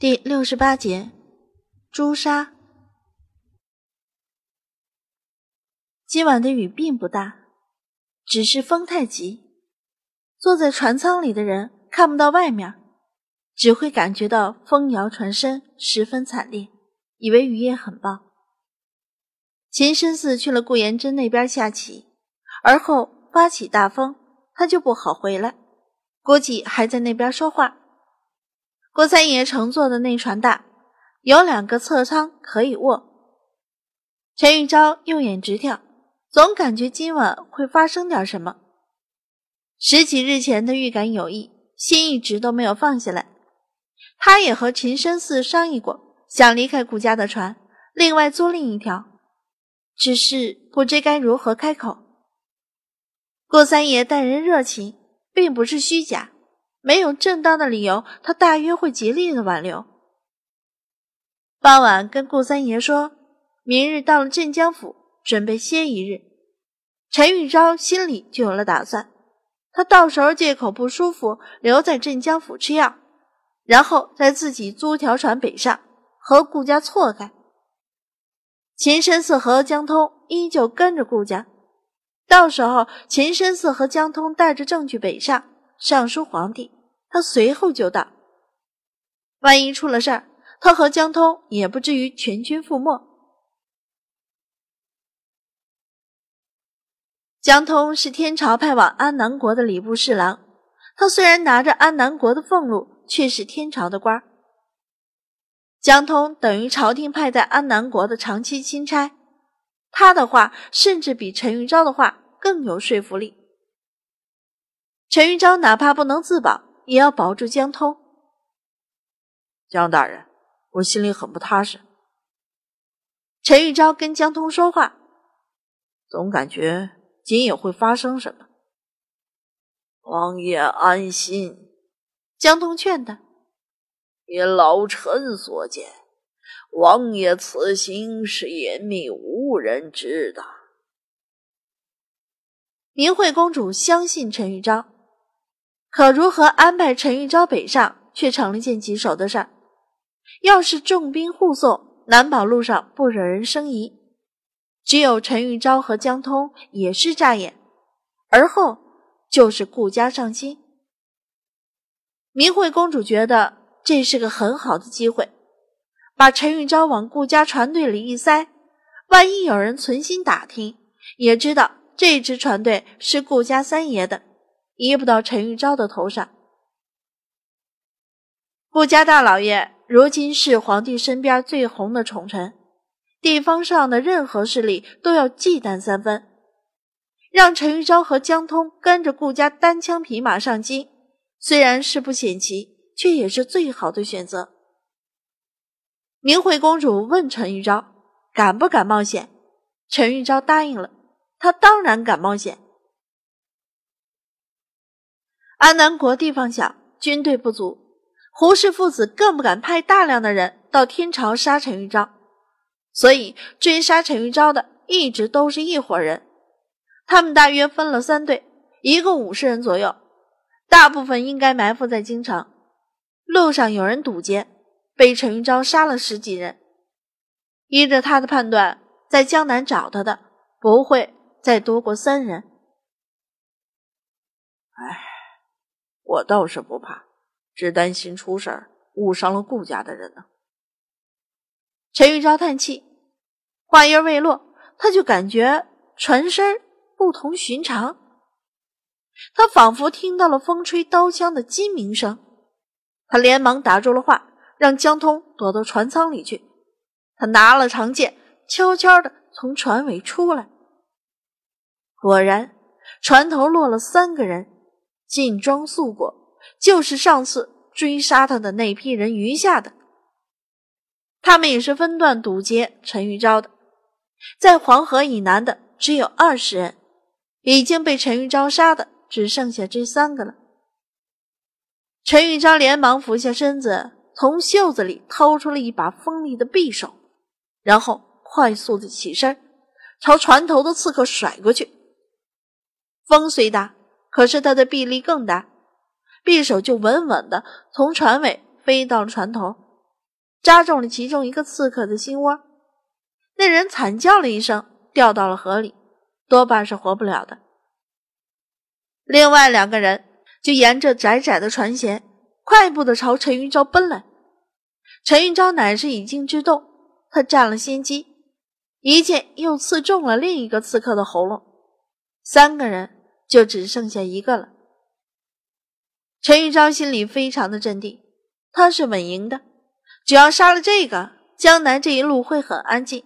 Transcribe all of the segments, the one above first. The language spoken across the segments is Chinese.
第六十八节，朱砂。今晚的雨并不大，只是风太急。坐在船舱里的人看不到外面，只会感觉到风摇船身，十分惨烈，以为雨也很棒。秦深寺去了顾延珍那边下棋，而后刮起大风，他就不好回来，估计还在那边说话。郭三爷乘坐的那船大，有两个侧舱可以卧。陈玉昭右眼直跳，总感觉今晚会发生点什么。十几日前的预感有异，心一直都没有放下来。他也和秦升寺商议过，想离开顾家的船，另外租另一条，只是不知该如何开口。郭三爷待人热情，并不是虚假。没有正当的理由，他大约会竭力的挽留。傍晚跟顾三爷说，明日到了镇江府，准备歇一日。陈玉昭心里就有了打算，他到时候借口不舒服，留在镇江府吃药，然后再自己租条船北上，和顾家错开。秦深寺和江通依旧跟着顾家，到时候秦深寺和江通带着证据北上。尚书皇帝，他随后就道：“万一出了事儿，他和江通也不至于全军覆没。”江通是天朝派往安南国的礼部侍郎，他虽然拿着安南国的俸禄，却是天朝的官。江通等于朝廷派在安南国的长期钦差，他的话甚至比陈云昭的话更有说服力。陈玉章哪怕不能自保，也要保住江通。江大人，我心里很不踏实。陈玉章跟江通说话，总感觉今夜会发生什么。王爷安心，江通劝他：“以老臣所见，王爷此行是严密无人知道。”明慧公主相信陈玉章。可如何安排陈玉昭北上，却成了件棘手的事儿。要是重兵护送，难保路上不惹人生疑。只有陈玉昭和江通也是眨眼，而后就是顾家上心。明慧公主觉得这是个很好的机会，把陈玉昭往顾家船队里一塞，万一有人存心打听，也知道这支船队是顾家三爷的。移不到陈玉昭的头上。顾家大老爷如今是皇帝身边最红的宠臣，地方上的任何势力都要忌惮三分。让陈玉昭和江通跟着顾家单枪匹马上京，虽然是不险奇，却也是最好的选择。明慧公主问陈玉昭：“敢不敢冒险？”陈玉昭答应了，他当然敢冒险。安南国地方小，军队不足，胡氏父子更不敢派大量的人到天朝杀陈玉昭，所以追杀陈玉昭的一直都是一伙人。他们大约分了三队，一共五十人左右，大部分应该埋伏在京城。路上有人堵截，被陈玉昭杀了十几人。依着他的判断，在江南找他的不会再多过三人。哎。我倒是不怕，只担心出事儿误伤了顾家的人呢。陈玉昭叹气，话音未落，他就感觉船身不同寻常，他仿佛听到了风吹刀枪的金鸣声。他连忙打住了话，让江通躲到船舱里去。他拿了长剑，悄悄地从船尾出来。果然，船头落了三个人。尽装素裹，就是上次追杀他的那批人余下的。他们也是分段堵截陈玉昭的，在黄河以南的只有二十人，已经被陈玉昭杀的只剩下这三个了。陈玉昭连忙俯下身子，从袖子里掏出了一把锋利的匕首，然后快速的起身，朝船头的刺客甩过去。风虽大。可是他的臂力更大，匕首就稳稳的从船尾飞到了船头，扎中了其中一个刺客的心窝。那人惨叫了一声，掉到了河里，多半是活不了的。另外两个人就沿着窄窄的船舷，快步的朝陈玉昭奔来。陈玉昭乃是以静制动，他占了先机，一剑又刺中了另一个刺客的喉咙。三个人。就只剩下一个了。陈玉章心里非常的镇定，他是稳赢的。只要杀了这个，江南这一路会很安静。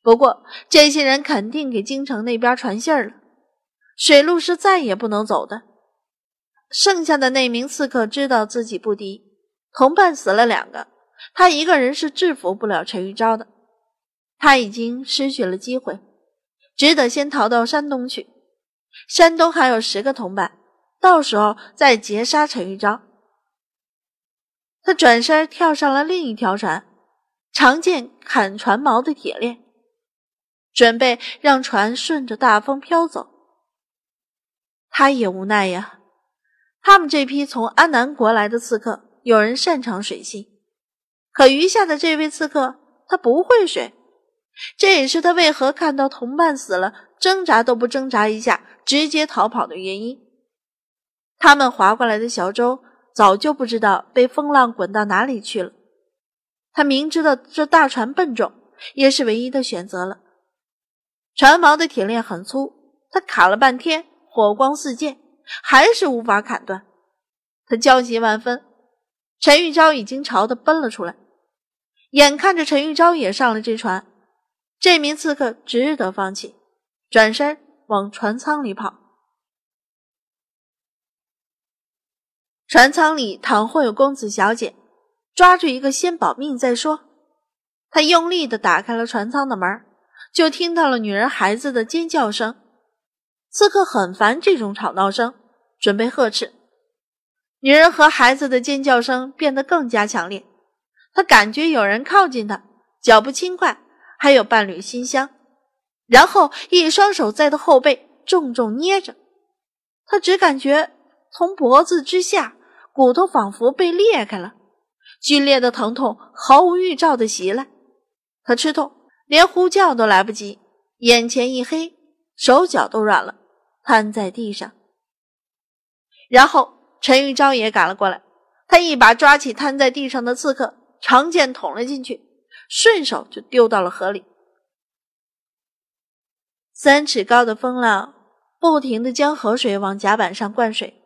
不过，这些人肯定给京城那边传信儿了，水路是再也不能走的。剩下的那名刺客知道自己不敌，同伴死了两个，他一个人是制服不了陈玉章的。他已经失去了机会，只得先逃到山东去。山东还有十个同伴，到时候再劫杀陈玉章。他转身跳上了另一条船，长剑砍船锚的铁链，准备让船顺着大风飘走。他也无奈呀，他们这批从安南国来的刺客，有人擅长水性，可余下的这位刺客，他不会水。这也是他为何看到同伴死了，挣扎都不挣扎一下，直接逃跑的原因。他们划过来的小舟早就不知道被风浪滚到哪里去了。他明知道这大船笨重，也是唯一的选择了。船锚的铁链很粗，他砍了半天，火光四溅，还是无法砍断。他焦急万分。陈玉昭已经朝他奔了出来，眼看着陈玉昭也上了这船。这名刺客值得放弃，转身往船舱里跑。船舱里倘会有公子小姐，抓住一个先保命再说。他用力的打开了船舱的门，就听到了女人孩子的尖叫声。刺客很烦这种吵闹声，准备呵斥。女人和孩子的尖叫声变得更加强烈，他感觉有人靠近他，脚步轻快。还有半缕馨香，然后一双手在他后背重重捏着，他只感觉从脖子之下骨头仿佛被裂开了，剧烈的疼痛毫无预兆的袭来，他吃痛连呼叫都来不及，眼前一黑，手脚都软了，瘫在地上。然后陈玉昭也赶了过来，他一把抓起瘫在地上的刺客，长剑捅了进去。顺手就丢到了河里。三尺高的风浪不停的将河水往甲板上灌水，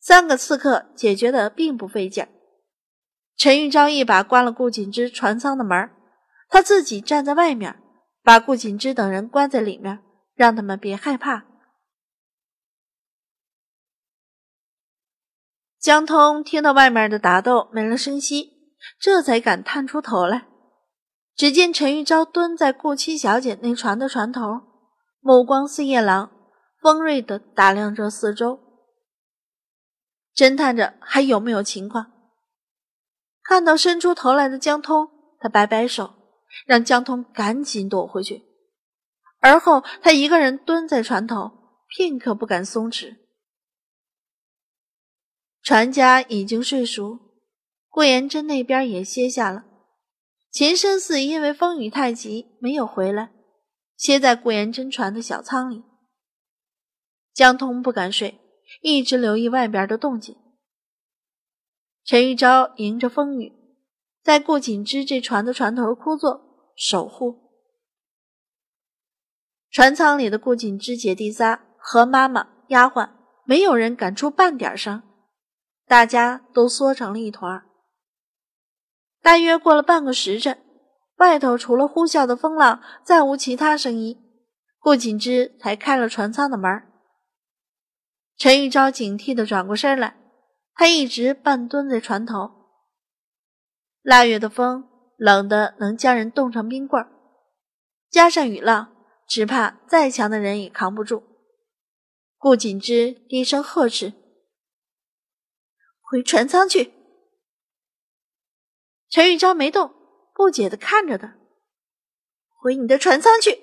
三个刺客解决的并不费劲儿。陈玉章一把关了顾景之船舱的门他自己站在外面，把顾景之等人关在里面，让他们别害怕。江通听到外面的打斗没了声息，这才敢探出头来。只见陈玉昭蹲在顾七小姐那船的船头，目光似夜狼，锋锐的打量着四周，侦探着还有没有情况。看到伸出头来的江通，他摆摆手，让江通赶紧躲回去。而后，他一个人蹲在船头，片刻不敢松弛。船家已经睡熟，顾延真那边也歇下了。秦生四因为风雨太急，没有回来，歇在顾延真船的小舱里。江通不敢睡，一直留意外边的动静。陈玉昭迎着风雨，在顾锦之这船的船头枯坐守护。船舱里的顾锦之姐弟仨和妈妈、丫鬟，没有人敢出半点声，大家都缩成了一团。大约过了半个时辰，外头除了呼啸的风浪，再无其他声音。顾锦之才开了船舱的门。陈玉昭警惕地转过身来，他一直半蹲在船头。腊月的风冷得能将人冻成冰棍儿，加上雨浪，只怕再强的人也扛不住。顾景之低声呵斥：“回船舱去。”陈玉昭没动，不解的看着他。回你的船舱去！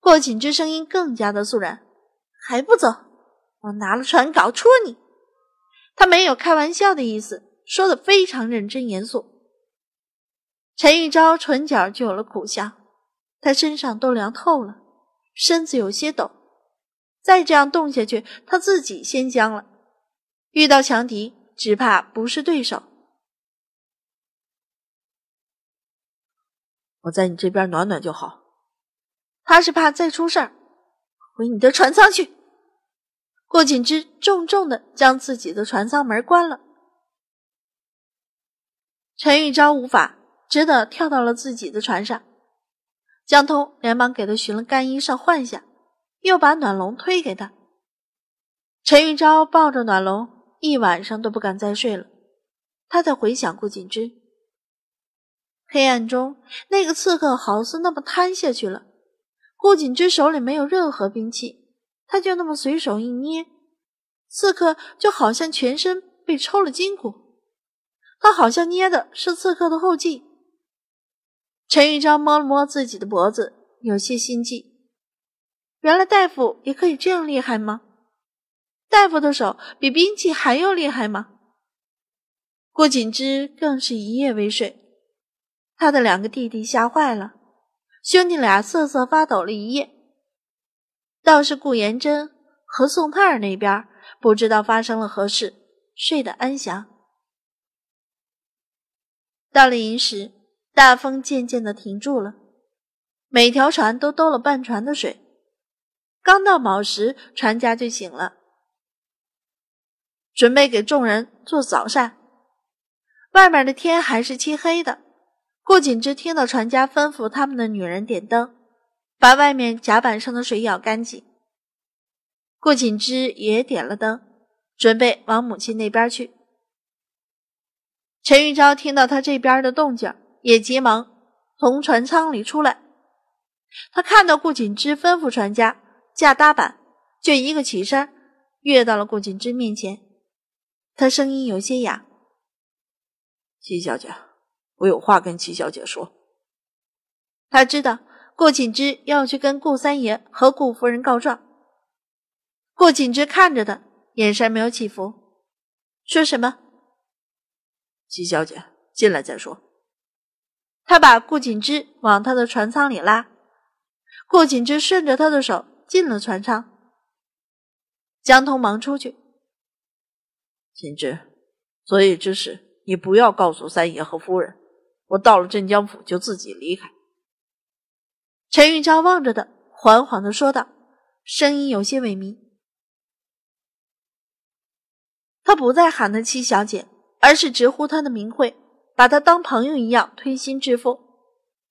过锦之声音更加的肃然，还不走？我拿了船搞戳你！他没有开玩笑的意思，说的非常认真严肃。陈玉昭唇角就有了苦笑，他身上都凉透了，身子有些抖，再这样冻下去，他自己先僵了。遇到强敌，只怕不是对手。我在你这边暖暖就好，他是怕再出事儿，回你的船舱去。顾锦之重重的将自己的船舱门关了。陈玉昭无法，只得跳到了自己的船上。江通连忙给他寻了干衣裳换下，又把暖笼推给他。陈玉昭抱着暖笼，一晚上都不敢再睡了。他在回想顾锦之。黑暗中，那个刺客好似那么瘫下去了。顾锦之手里没有任何兵器，他就那么随手一捏，刺客就好像全身被抽了筋骨。他好像捏的是刺客的后颈。陈玉章摸了摸自己的脖子，有些心悸。原来大夫也可以这样厉害吗？大夫的手比兵器还要厉害吗？顾锦之更是一夜未睡。他的两个弟弟吓坏了，兄弟俩瑟瑟发抖了一夜。倒是顾延真和宋盼儿那边不知道发生了何事，睡得安详。到了寅时，大风渐渐的停住了，每条船都兜了半船的水。刚到卯时，船家就醒了，准备给众人做早膳。外面的天还是漆黑的。顾景之听到船家吩咐他们的女人点灯，把外面甲板上的水舀干净。顾景之也点了灯，准备往母亲那边去。陈玉昭听到他这边的动静，也急忙从船舱里出来。他看到顾景之吩咐船家架搭板，就一个起身，跃到了顾景之面前。他声音有些哑：“七小姐。”我有话跟齐小姐说。他知道顾景之要去跟顾三爷和顾夫人告状。顾景之看着他，眼神没有起伏，说什么？齐小姐进来再说。他把顾景之往他的船舱里拉。顾景之顺着他的手进了船舱。江通忙出去。景之，所以之事你不要告诉三爷和夫人。我到了镇江府，就自己离开。陈运章望着他，缓缓的说道，声音有些萎靡。他不再喊他七小姐，而是直呼他的名讳，把她当朋友一样推心置腹，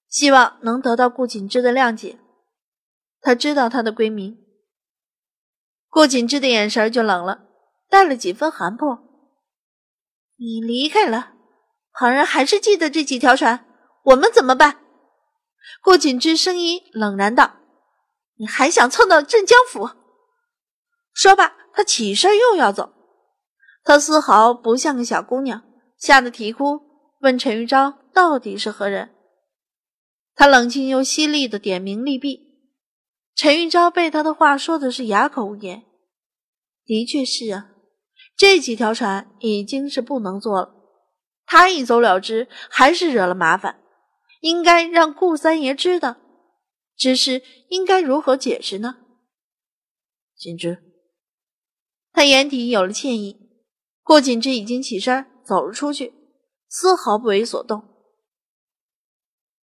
希望能得到顾景之的谅解。他知道他的闺名。顾景之的眼神就冷了，带了几分寒魄。你离开了。旁人还是记得这几条船，我们怎么办？顾锦之声音冷然道：“你还想蹭到镇江府？”说罢，他起身又要走。他丝毫不像个小姑娘，吓得啼哭，问陈玉昭到底是何人。他冷静又犀利的点名利弊。陈玉昭被他的话说的是哑口无言。的确是啊，这几条船已经是不能坐了。他一走了之，还是惹了麻烦，应该让顾三爷知道。只是应该如何解释呢？锦之，他眼底有了歉意。顾锦之已经起身走了出去，丝毫不为所动。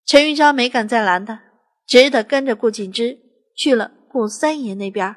陈玉章没敢再拦他，只得跟着顾锦之去了顾三爷那边。